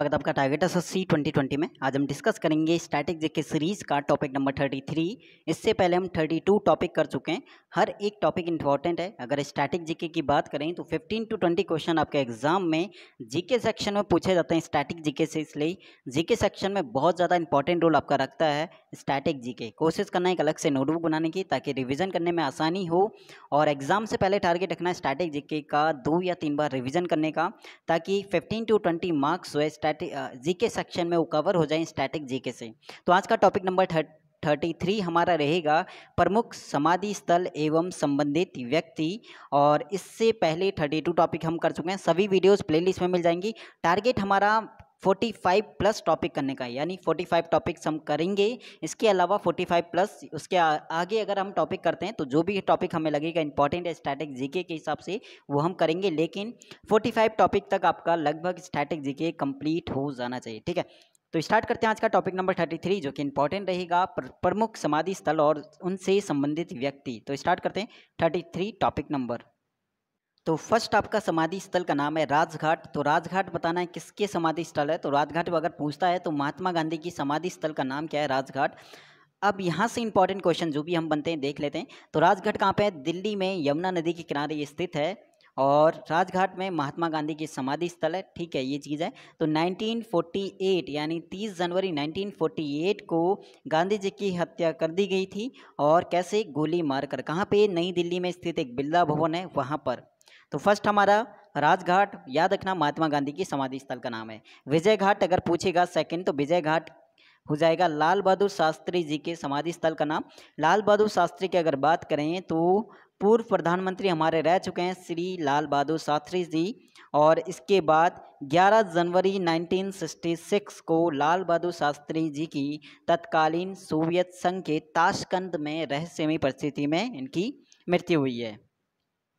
स्वागत आपका target S S twenty में आज हम डिस्कस करेंगे स्टैटिक जेके सीरीज का टॉपिक नंबर थर्टी थ्री इससे पहले हम थर्टी टू टॉपिक कर चुके हैं हर एक टॉपिक इंपॉर्टेंट है अगर स्टैटिक जीके की बात करें तो फिफ्टीन टू ट्वेंटी क्वेश्चन आपके एग्जाम में जीके सेक्शन में पूछे जाते हैं स्टैटिक जीके से इसलिए जीके सेक्शन में बहुत ज़्यादा इंपॉर्टेंट रोल आपका रखता है स्टैटिक जीके कोशिश करना एक अलग से नोटबुक बनाने की ताकि रिविजन करने में आसानी हो और एग्जाम से पहले टारगेट रखना स्टैटिक जीके का दो या तीन बार रिविजन करने का ताकि फिफ्टीन टू ट्वेंटी मार्क्स हुए स्टैटिक जीके सेक्शन में वो कवर हो जाए स्टैटिक जीके से तो आज का टॉपिक नंबर थर्टी थ्री हमारा रहेगा प्रमुख समाधि स्थल एवं संबंधित व्यक्ति और इससे पहले थर्टी टू टॉपिक हम कर चुके हैं सभी वीडियोस प्लेलिस्ट में मिल जाएंगी टारगेट हमारा फोर्टी फाइव प्लस टॉपिक करने का यानी फोर्टी फाइव टॉपिक्स हम करेंगे इसके अलावा फोर्टी फाइव प्लस उसके आगे अगर हम टॉपिक करते हैं तो जो भी टॉपिक हमें लगेगा इंपॉर्टेंट स्टैटिक जीके के हिसाब से वो हम करेंगे लेकिन फोर्टी फाइव टॉपिक तक आपका लगभग स्टैटिक जीके कंप्लीट हो जाना चाहिए ठीक है तो स्टार्ट करते हैं आज का टॉपिक नंबर थर्टी थ्री जो कि इंपॉर्टेंट रहेगा प्रमुख समाधि स्थल और उनसे संबंधित व्यक्ति तो स्टार्ट करते हैं थर्टी थ्री टॉपिक नंबर तो फर्स्ट आपका समाधि स्थल का नाम है राजघाट तो राजघाट बताना है किसके समाधि स्थल है तो राजघाट अगर पूछता है तो महात्मा गांधी की समाधि स्थल का नाम क्या है राजघाट अब यहाँ से इंपॉर्टेंट क्वेश्चन जो भी हम बनते हैं देख लेते हैं तो राजघाट कहाँ पे है दिल्ली में यमुना नदी के किनारे स्थित है और राजघाट में महात्मा गांधी की समाधि स्थल है ठीक है ये चीज़ है तो 1948 यानी 30 जनवरी 1948 को गांधी जी की हत्या कर दी गई थी और कैसे गोली मारकर कहाँ पे नई दिल्ली में स्थित एक बिरला भवन है वहाँ पर तो फर्स्ट हमारा राजघाट याद रखना महात्मा गांधी की समाधि स्थल का नाम है विजय घाट अगर पूछेगा सेकंड तो विजय घाट हो जाएगा लाल बहादुर शास्त्री जी के समाधि स्थल का नाम लाल बहादुर शास्त्री की अगर बात करें तो पूर्व प्रधानमंत्री हमारे रह चुके हैं श्री लाल बहादुर शास्त्री जी और इसके बाद 11 जनवरी 1966 को लाल बहादुर शास्त्री जी की तत्कालीन सोवियत संघ के ताशकंद में रहस्यमय परिस्थिति में इनकी मृत्यु हुई है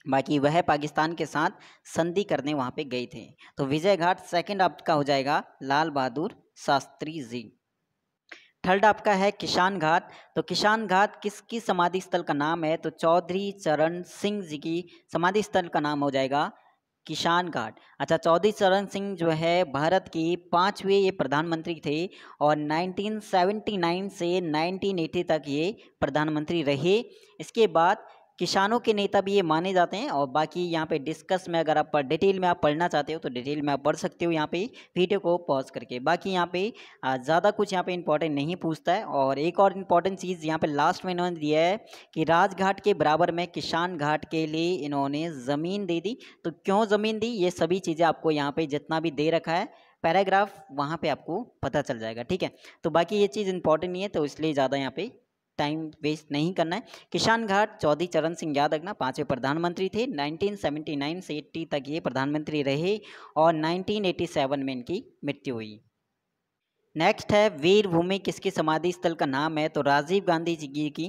बाकी वह पाकिस्तान के साथ संधि करने वहाँ पे गए थे तो विजय घाट सेकेंड आपका हो जाएगा लाल बहादुर शास्त्री जी थर्ड आपका है किसान घाट तो किसान घाट किसकी समाधि स्थल का नाम है तो चौधरी चरण सिंह जी की समाधि स्थल का नाम हो जाएगा किसान घाट अच्छा चौधरी चरण सिंह जो है भारत की पाँचवें ये प्रधानमंत्री थे और 1979 से 1980 तक ये प्रधानमंत्री रहे इसके बाद किसानों के नेता भी ये माने जाते हैं और बाकी यहाँ पे डिस्कस में अगर आप डिटेल में आप पढ़ना चाहते हो तो डिटेल में आप पढ़ सकते हो यहाँ पे वीडियो को पॉज करके बाकी यहाँ पे ज़्यादा कुछ यहाँ पे इंपॉर्टेंट नहीं पूछता है और एक और इम्पॉर्टेंट चीज़ यहाँ पे लास्ट में इन्होंने दिया है कि राजघाट के बराबर में किसान घाट के लिए इन्होंने ज़मीन दे दी तो क्यों ज़मीन दी ये सभी चीज़ें आपको यहाँ पर जितना भी दे रखा है पैराग्राफ वहाँ पर आपको पता चल जाएगा ठीक है तो बाकी ये चीज़ इंपॉर्टेंट नहीं है तो इसलिए ज़्यादा यहाँ पर टाइम वेस्ट नहीं करना है किसान घाट चौधरी चरण सिंह यादव ना पाँचवें प्रधानमंत्री थे 1979 से 80 तक ये प्रधानमंत्री रहे और 1987 में इनकी मृत्यु हुई नेक्स्ट है वीरभूमि किसके समाधि स्थल का नाम है तो राजीव गांधी जी की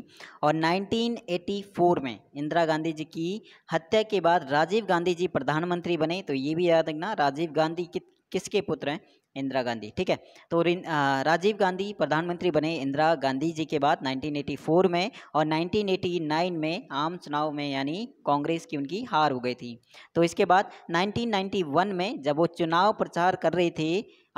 और 1984 में इंदिरा गांधी जी की हत्या के बाद राजीव गांधी जी प्रधानमंत्री बने तो ये भी याद रखना राजीव गांधी कि, किसके पुत्र हैं इंदिरा गांधी ठीक है तो राजीव गांधी प्रधानमंत्री बने इंदिरा गांधी जी के बाद 1984 में और 1989 में आम चुनाव में यानी कांग्रेस की उनकी हार हो गई थी तो इसके बाद 1991 में जब वो चुनाव प्रचार कर रहे थे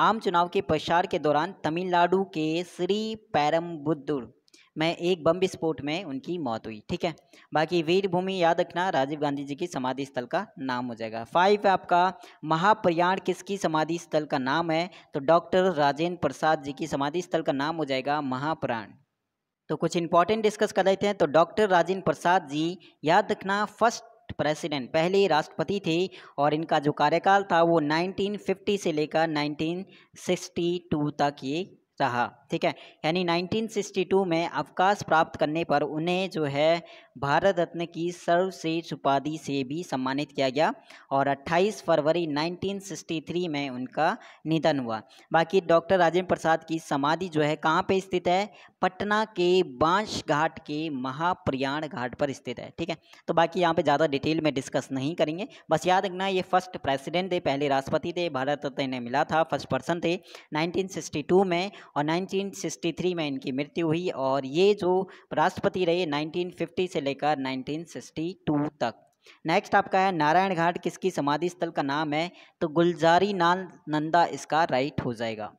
आम चुनाव के प्रचार के दौरान तमिलनाडु के श्री पैरम्बुद्दुर में एक बम विस्फोट में उनकी मौत हुई ठीक है बाकी वीरभूमि याद रखना राजीव गांधी जी की समाधि स्थल का नाम हो जाएगा फाइव आपका महाप्रयाण किसकी समाधि स्थल का नाम है तो डॉक्टर राजेंद्र प्रसाद जी की समाधि स्थल का नाम हो जाएगा महाप्राण तो कुछ इंपॉर्टेंट डिस्कस कर लेते हैं तो डॉक्टर राजेंद्र प्रसाद जी याद रखना फर्स्ट प्रेसिडेंट पहले राष्ट्रपति थे और इनका जो कार्यकाल था वो 1950 से लेकर 1962 तक ये रहा ठीक है यानी 1962 में अवकाश प्राप्त करने पर उन्हें जो है भारत रत्न की सर्वश्रेष्ठ उपाधि से भी सम्मानित किया गया और 28 फरवरी 1963 में उनका निधन हुआ बाकी डॉक्टर राजेंद्र प्रसाद की समाधि जो है कहाँ पे स्थित है पटना के बांश घाट के महाप्रयाण घाट पर स्थित है ठीक है तो बाकी यहाँ पे ज़्यादा डिटेल में डिस्कस नहीं करेंगे बस याद रखना ये फर्स्ट प्रेसिडेंट थे पहले राष्ट्रपति थे भारत रत्न इन्हें मिला था फर्स्ट पर्सन थे नाइनटीन में और नाइनटीन में इनकी मृत्यु हुई और ये जो राष्ट्रपति रहे नाइनटीन से लेकर 1962 तक नेक्स्ट आपका है नारायण घाट किसकी समाधि स्थल का नाम है तो गुलजारी नाल नंदा इसका राइट हो जाएगा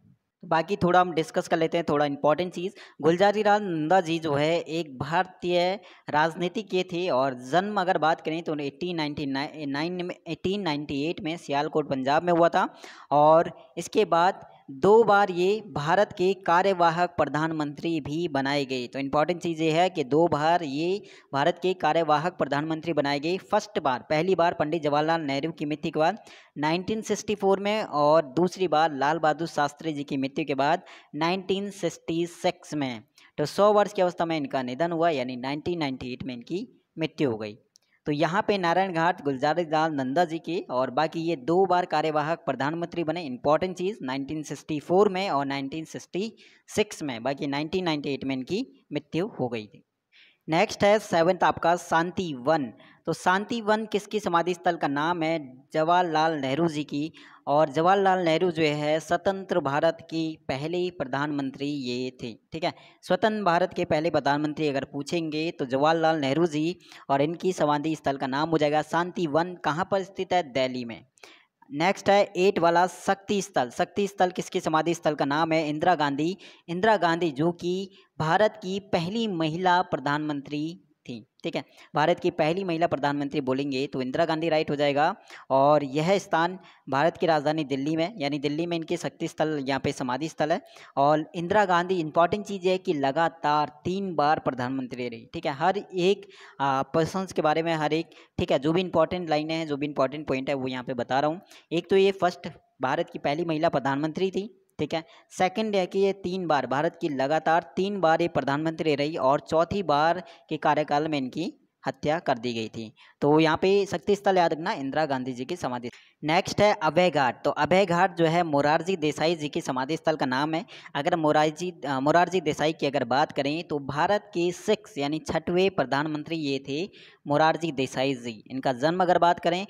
बाकी थोड़ा हम डिस्कस कर लेते हैं थोड़ा इंपॉर्टेंट चीज़ गुलजारी लाल नंदा जी जो है एक भारतीय राजनीति के थे और जन्म अगर बात करें तो एटीन नाइन्टी में एटीन में सियालकोट पंजाब में हुआ था और इसके बाद दो बार ये भारत के कार्यवाहक प्रधानमंत्री भी बनाए गए तो इम्पॉर्टेंट चीज़ ये है कि दो बार ये भारत के कार्यवाहक प्रधानमंत्री बनाए गए फर्स्ट बार पहली बार पंडित जवाहरलाल नेहरू की मृत्यु के बाद 1964 में और दूसरी बार लाल बहादुर शास्त्री जी की मृत्यु के बाद 1966 में तो सौ वर्ष की अवस्था में इनका निधन हुआ यानी नाइनटीन में इनकी मृत्यु हो गई तो यहाँ पे नारायण घाट गुलजार लाल नंदा जी की और बाकी ये दो बार कार्यवाहक प्रधानमंत्री बने इंपॉर्टेंट चीज़ 1964 में और 1966 में बाकी 1998 में इनकी मृत्यु हो गई थी नेक्स्ट है सेवन्थ आपका शांति वन तो शांति वन किसकी समाधि स्थल का नाम है जवाहरलाल नेहरू जी की और जवाहरलाल नेहरू जो है स्वतंत्र भारत की पहले प्रधानमंत्री ये थे ठीक है स्वतंत्र भारत के पहले प्रधानमंत्री अगर पूछेंगे तो जवाहरलाल नेहरू जी और इनकी समाधि स्थल का नाम हो जाएगा शांति वन कहाँ पर स्थित है दिल्ली में नेक्स्ट है एट वाला शक्ति स्थल शक्ति स्थल किसकी समाधि स्थल का नाम है इंदिरा गांधी इंदिरा गांधी जो कि भारत की पहली महिला प्रधानमंत्री थी ठीक है भारत की पहली महिला प्रधानमंत्री बोलेंगे तो इंदिरा गांधी राइट हो जाएगा और यह स्थान भारत की राजधानी दिल्ली में यानी दिल्ली में इनके शक्ति स्थल यहाँ पे समाधि स्थल है और इंदिरा गांधी इंपॉर्टेंट चीज़ है कि लगातार तीन बार प्रधानमंत्री रही ठीक है हर एक पर्सनस के बारे में हर एक ठीक है जो भी इंपॉर्टेंट लाइने हैं जो भी इंपॉर्टेंट पॉइंट है वो यहाँ पर बता रहा हूँ एक तो ये फर्स्ट भारत की पहली महिला प्रधानमंत्री थी ठीक है सेकंड है कि ये तीन बार भारत की लगातार तीन बार ये प्रधानमंत्री रही और चौथी बार के कार्यकाल में इनकी हत्या कर दी गई थी तो यहाँ पे शक्ति स्थल याद रखना इंदिरा गांधी जी की समाधि नेक्स्ट है अभय घाट तो अभय घाट जो है मोरारजी देसाई जी की समाधि स्थल का नाम है अगर मोरारजी मोरारजी देसाई की अगर बात करें तो भारत के सिक्स यानी छठवें प्रधानमंत्री ये थे मोरारजी देसाई जी इनका जन्म अगर बात करें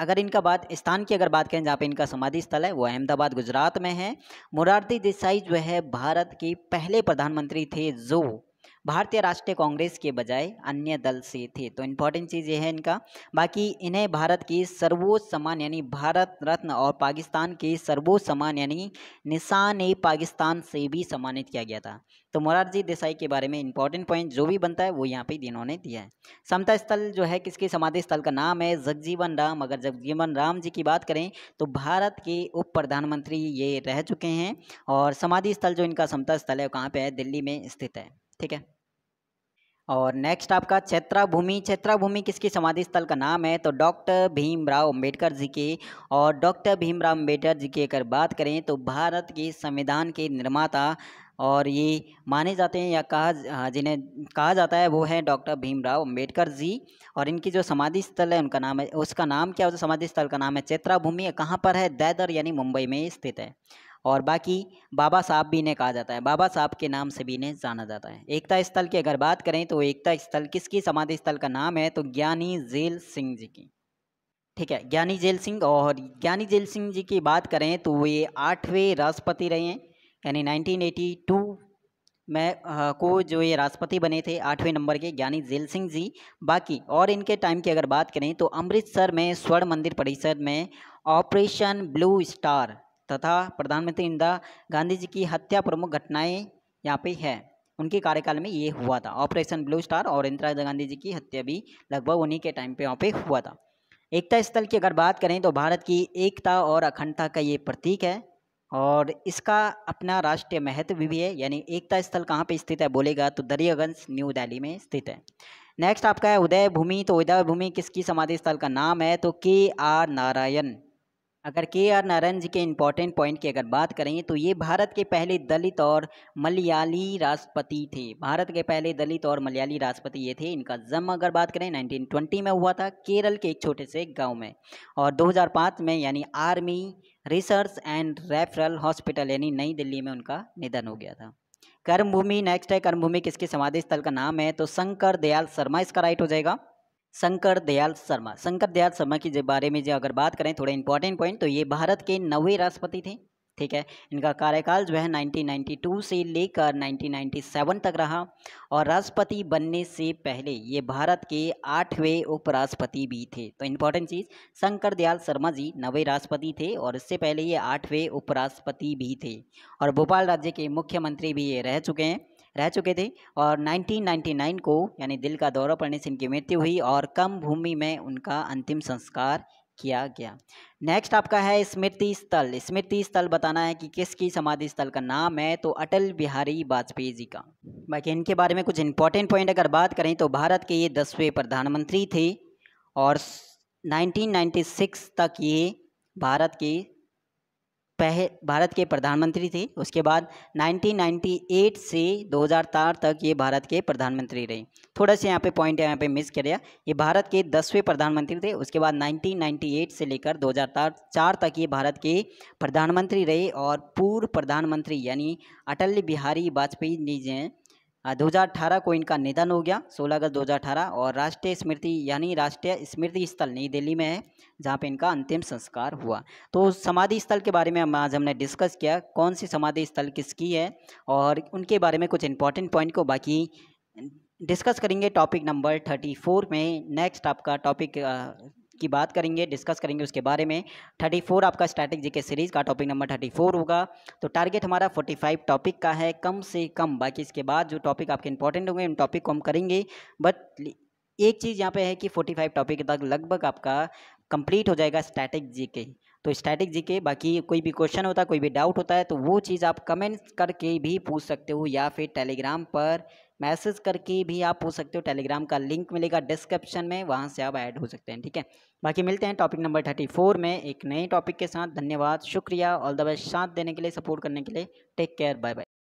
अगर इनका बात स्थान की अगर बात करें जहाँ पे इनका समाधि स्थल है वो अहमदाबाद गुजरात में है मुरारती देसाई जो है भारत के पहले प्रधानमंत्री थे जो भारतीय राष्ट्रीय कांग्रेस के बजाय अन्य दल से थे तो इम्पोर्टेंट चीज़ ये है इनका बाकी इन्हें भारत की सर्वोच्च सम्मान यानी भारत रत्न और पाकिस्तान के सर्वोच्च सम्मान यानी निशान ए पाकिस्तान से भी सम्मानित किया गया था तो मोरारजी देसाई के बारे में इंपॉर्टेंट पॉइंट जो भी बनता है वो यहाँ पर इन्होंने दिया है समता स्थल जो है किसके समाधि स्थल का नाम है जगजीवन राम अगर जगजीवन राम जी की बात करें तो भारत के उप प्रधानमंत्री ये रह चुके हैं और समाधि स्थल जो इनका समता स्थल है वो कहाँ पर है दिल्ली में स्थित है ठीक है और नेक्स्ट आपका क्षेत्रा भूमि क्षेत्रा भूमि किसकी समाधि स्थल का नाम है तो डॉक्टर भीमराव अंबेडकर जी की और डॉक्टर भीमराव अंबेडकर जी की अगर बात करें तो भारत के संविधान के निर्माता और ये माने जाते हैं या कहा जिन्हें कहा जाता है वो है डॉक्टर भीमराव अंबेडकर जी और इनकी जो समाधि स्थल है उनका नाम है उसका नाम क्या है समाधि स्थल का नाम है चैत्रा भूमि कहाँ पर है दैदर यानी मुंबई में स्थित है और बाकी बाबा साहब भी इन्हें कहा जाता है बाबा साहब के नाम से भी इन्हें जाना जाता है एकता स्थल की अगर बात करें तो एकता स्थल किसकी समाधि स्थल का नाम है तो ज्ञानी जेल सिंह जी की ठीक है ज्ञानी जेल सिंह और ज्ञानी जेल सिंह जी की बात करें तो वे आठवें राष्ट्रपति रहे हैं यानी 1982 में को जो ये राष्ट्रपति बने थे आठवें नंबर के ज्ञानी जेल सिंह जी बाकी और इनके टाइम की अगर बात करें तो अमृतसर में स्वर्ण मंदिर परिसर में ऑपरेशन ब्लू स्टार तथा प्रधानमंत्री इंदिरा गांधी जी की हत्या प्रमुख घटनाएं यहाँ पे है उनके कार्यकाल में ये हुआ था ऑपरेशन ब्लू स्टार और इंदिरा गांधी जी की हत्या भी लगभग उन्हीं के टाइम पे यहाँ पे हुआ था एकता स्थल की अगर बात करें तो भारत की एकता और अखंडता का ये प्रतीक है और इसका अपना राष्ट्रीय महत्व भी, भी है यानी एकता स्थल कहाँ पर स्थित है बोलेगा तो दरियागंज न्यू दिल्ली में स्थित है नेक्स्ट आपका है उदय भूमि तो उदय भूमि किसकी समाधि स्थल का नाम है तो के आर नारायण अगर के आर नारायण जी के इम्पोर्टेंट पॉइंट की अगर बात करें तो ये भारत के पहले दलित और मलयाली राष्ट्रपति थे भारत के पहले दलित और मलयाली राष्ट्रपति ये थे इनका जन्म अगर बात करें 1920 में हुआ था केरल के एक छोटे से गांव में और 2005 में यानी army research and referral hospital यानी नई दिल्ली में उनका निधन हो गया था कर्मभूमि नेक्स्ट है कर्मभूमि किसके समाधि स्थल का नाम है तो शंकर दयाल शर्मा इसका राइट हो जाएगा शंकर दयाल शर्मा शंकर दयाल शर्मा की जो बारे में जो अगर बात करें थोड़ा इंपॉर्टेंट पॉइंट तो ये भारत के नवे राष्ट्रपति थे ठीक है इनका कार्यकाल जो है 1992 से लेकर 1997 तक रहा और राष्ट्रपति बनने से पहले ये भारत के आठवें उपराष्ट्रपति भी थे तो इम्पोर्टेंट चीज़ शंकर दयाल शर्मा जी नवे राष्ट्रपति थे और इससे पहले ये आठवें उपराष्ट्रपति भी थे और भोपाल राज्य के मुख्यमंत्री भी ये रह चुके हैं रह चुके थे और 1999 को यानी दिल का दौरा पड़ने से इनकी मृत्यु हुई और कम भूमि में उनका अंतिम संस्कार किया गया नेक्स्ट आपका है स्मृति स्थल स्मृति स्थल बताना है कि किसकी समाधि स्थल का नाम है तो अटल बिहारी वाजपेयी जी का बाकी इनके बारे में कुछ इंपॉर्टेंट पॉइंट अगर बात करें तो भारत के ये दसवें प्रधानमंत्री थे और 1996 तक ये भारत के पह भारत के प्रधानमंत्री थे उसके बाद 1998 से 2004 तक ये भारत के प्रधानमंत्री रहे थोड़ा सा यहाँ पे पॉइंट यहाँ पे मिस कर गया ये भारत के दसवें प्रधानमंत्री थे उसके बाद 1998 से लेकर 2004 तक ये भारत के प्रधानमंत्री रहे और पूर्व प्रधानमंत्री यानी अटल बिहारी वाजपेयी जी हैं अठारह को इनका निधन हो गया 16 अगस्त 2018 और राष्ट्रीय स्मृति यानी राष्ट्रीय स्मृति स्थल नई दिल्ली में है जहाँ पे इनका अंतिम संस्कार हुआ तो समाधि स्थल के बारे में हम आज हमने डिस्कस किया कौन सी समाधि स्थल किसकी है और उनके बारे में कुछ इंपॉर्टेंट पॉइंट को बाकी डिस्कस करेंगे टॉपिक नंबर थर्टी फोर में नेक्स्ट आपका टॉपिक की बात करेंगे डिस्कस करेंगे उसके बारे में थर्टी फोर आपका स्टैटिक जीके सीरीज का टॉपिक नंबर थर्टी फोर होगा तो टारगेट हमारा फोर्टी फाइव टॉपिक का है कम से कम बाकी इसके बाद जो टॉपिक आपके इंपॉर्टेंट होंगे उन टॉपिक को हम करेंगे बट एक चीज़ यहाँ पे है कि 45 टॉपिक तक लगभग आपका कंप्लीट हो जाएगा स्टैटिक जीके तो स्टैटिक जीके बाकी कोई भी क्वेश्चन होता है कोई भी डाउट होता है तो वो चीज़ आप कमेंट करके भी पूछ सकते हो या फिर टेलीग्राम पर मैसेज करके भी आप पूछ सकते हो टेलीग्राम का लिंक मिलेगा डिस्क्रिप्शन में वहाँ से आप ऐड हो सकते हैं ठीक है बाकी मिलते हैं टॉपिक नंबर थर्टी फोर में एक नए टॉपिक के साथ धन्यवाद शुक्रिया ऑल द बेस्ट साथ देने के लिए सपोर्ट करने के लिए टेक केयर बाय बाय